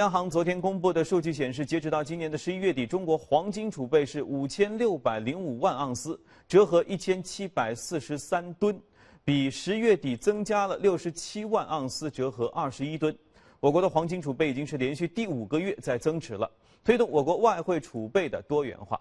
央行昨天公布的数据显示，截止到今年的十一月底，中国黄金储备是五千六百零五万盎司，折合一千七百四十三吨，比十月底增加了六十七万盎司，折合二十一吨。我国的黄金储备已经是连续第五个月在增持了，推动我国外汇储备的多元化。